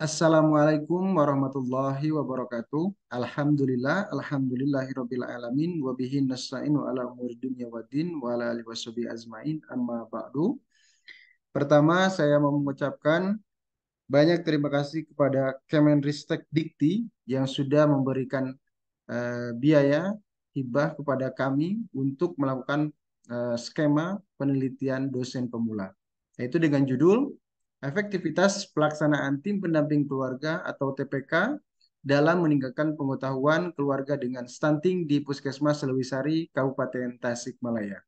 Assalamualaikum warahmatullahi wabarakatuh. Alhamdulillah, alhamdulillahirabbil alamin wa bihi nasta'inu ala umur dunya waddin wa ala alihi washabi ajmain amma ba'du. Pertama, saya mengucapkan banyak terima kasih kepada Kemenristek Dikti yang sudah memberikan uh, biaya hibah kepada kami untuk melakukan uh, skema penelitian dosen pemula. Yaitu dengan judul efektivitas pelaksanaan tim pendamping keluarga atau TPK dalam meningkatkan pengetahuan keluarga dengan stunting di Puskesmas Lewisari, Kabupaten Tasikmalaya.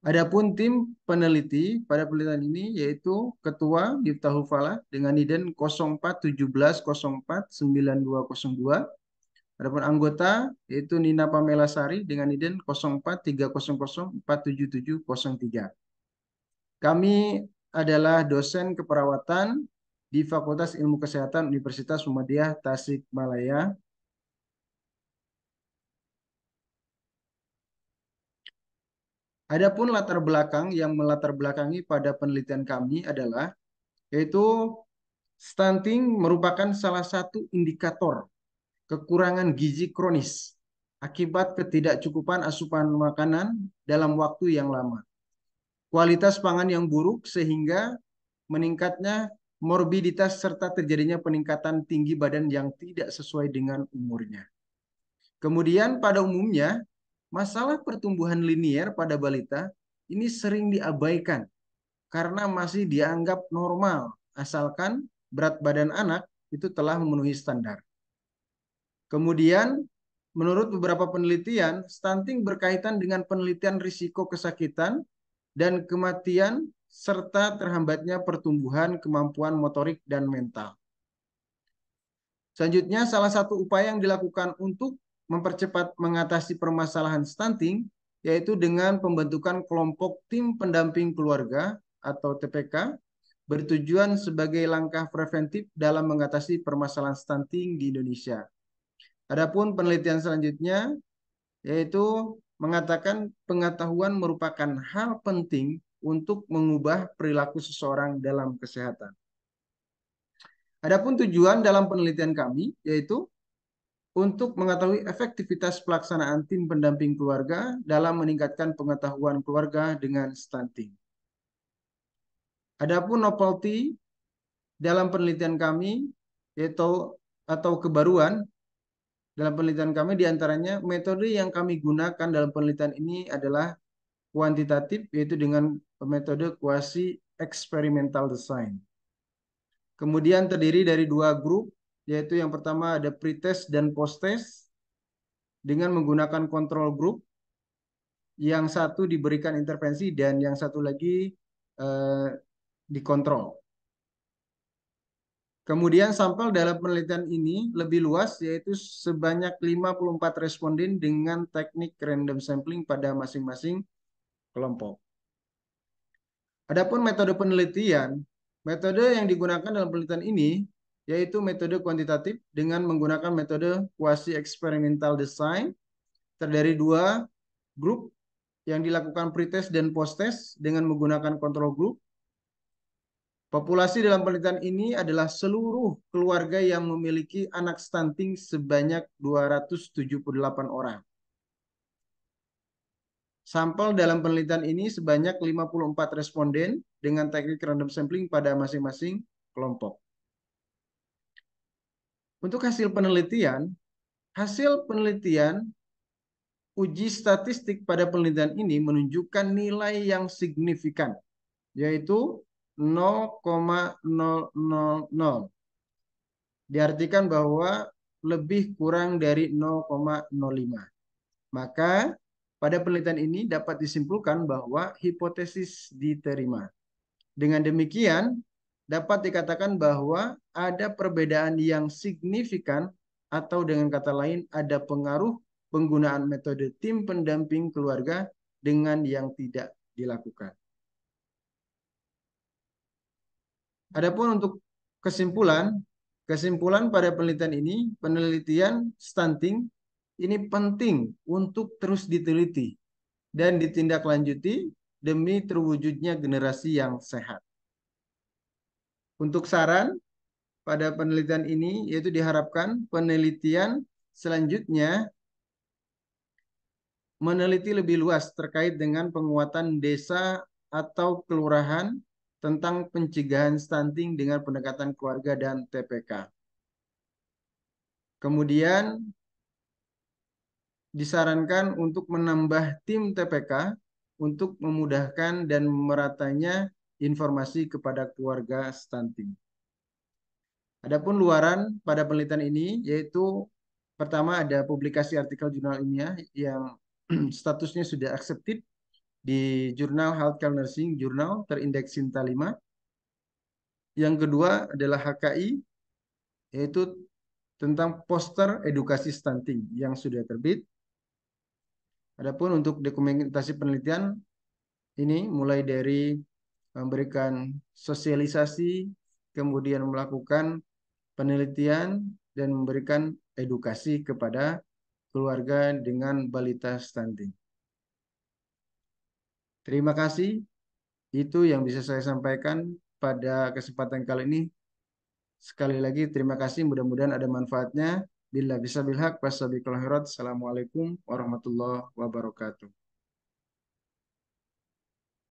Adapun tim peneliti pada penelitian ini yaitu Ketua Dipta Hufala dengan IDEN 0417049202. Adapun anggota yaitu Nina Pamela Sari dengan IDEN 0430047703. Kami adalah dosen keperawatan di Fakultas Ilmu Kesehatan Universitas Muhammadiyah Tasikmalaya. Adapun latar belakang yang melatar belakangi pada penelitian kami adalah yaitu stunting merupakan salah satu indikator kekurangan gizi kronis akibat ketidakcukupan asupan makanan dalam waktu yang lama kualitas pangan yang buruk sehingga meningkatnya morbiditas serta terjadinya peningkatan tinggi badan yang tidak sesuai dengan umurnya. Kemudian pada umumnya, masalah pertumbuhan linier pada balita ini sering diabaikan karena masih dianggap normal asalkan berat badan anak itu telah memenuhi standar. Kemudian, menurut beberapa penelitian, stunting berkaitan dengan penelitian risiko kesakitan dan kematian serta terhambatnya pertumbuhan kemampuan motorik dan mental. Selanjutnya, salah satu upaya yang dilakukan untuk mempercepat mengatasi permasalahan stunting yaitu dengan pembentukan kelompok tim pendamping keluarga atau TPK bertujuan sebagai langkah preventif dalam mengatasi permasalahan stunting di Indonesia. Adapun penelitian selanjutnya yaitu mengatakan pengetahuan merupakan hal penting untuk mengubah perilaku seseorang dalam kesehatan. Adapun tujuan dalam penelitian kami yaitu untuk mengetahui efektivitas pelaksanaan tim pendamping keluarga dalam meningkatkan pengetahuan keluarga dengan stunting. Adapun novelty dalam penelitian kami yaitu atau kebaruan dalam penelitian kami diantaranya metode yang kami gunakan dalam penelitian ini adalah kuantitatif yaitu dengan metode quasi experimental design. Kemudian terdiri dari dua grup yaitu yang pertama ada pretest dan posttest dengan menggunakan kontrol grup yang satu diberikan intervensi dan yang satu lagi eh, dikontrol. Kemudian sampel dalam penelitian ini lebih luas yaitu sebanyak 54 responden dengan teknik random sampling pada masing-masing kelompok. Adapun metode penelitian, metode yang digunakan dalam penelitian ini yaitu metode kuantitatif dengan menggunakan metode quasi experimental design terdiri dua grup yang dilakukan pretest dan posttest dengan menggunakan kontrol grup Populasi dalam penelitian ini adalah seluruh keluarga yang memiliki anak stunting sebanyak 278 orang. Sampel dalam penelitian ini sebanyak 54 responden dengan teknik random sampling pada masing-masing kelompok. Untuk hasil penelitian, hasil penelitian uji statistik pada penelitian ini menunjukkan nilai yang signifikan, yaitu 0,000. Diartikan bahwa lebih kurang dari 0,05. Maka pada penelitian ini dapat disimpulkan bahwa hipotesis diterima. Dengan demikian, dapat dikatakan bahwa ada perbedaan yang signifikan atau dengan kata lain ada pengaruh penggunaan metode tim pendamping keluarga dengan yang tidak dilakukan. Adapun untuk kesimpulan, kesimpulan pada penelitian ini, penelitian stunting ini penting untuk terus diteliti dan ditindaklanjuti demi terwujudnya generasi yang sehat. Untuk saran pada penelitian ini yaitu diharapkan penelitian selanjutnya meneliti lebih luas terkait dengan penguatan desa atau kelurahan tentang pencegahan stunting dengan pendekatan keluarga dan TPK. Kemudian disarankan untuk menambah tim TPK untuk memudahkan dan meratanya informasi kepada keluarga stunting. Adapun luaran pada penelitian ini yaitu pertama ada publikasi artikel jurnal ilmiah yang statusnya sudah accepted di jurnal Healthcare Nursing jurnal terindeks Sinta 5. Yang kedua adalah HKI yaitu tentang poster edukasi stunting yang sudah terbit. Adapun untuk dokumentasi penelitian ini mulai dari memberikan sosialisasi, kemudian melakukan penelitian dan memberikan edukasi kepada keluarga dengan balita stunting. Terima kasih. Itu yang bisa saya sampaikan pada kesempatan kali ini. Sekali lagi terima kasih. Mudah-mudahan ada manfaatnya. Bila bisa bilhak, Wassalamualaikum warahmatullahi wabarakatuh.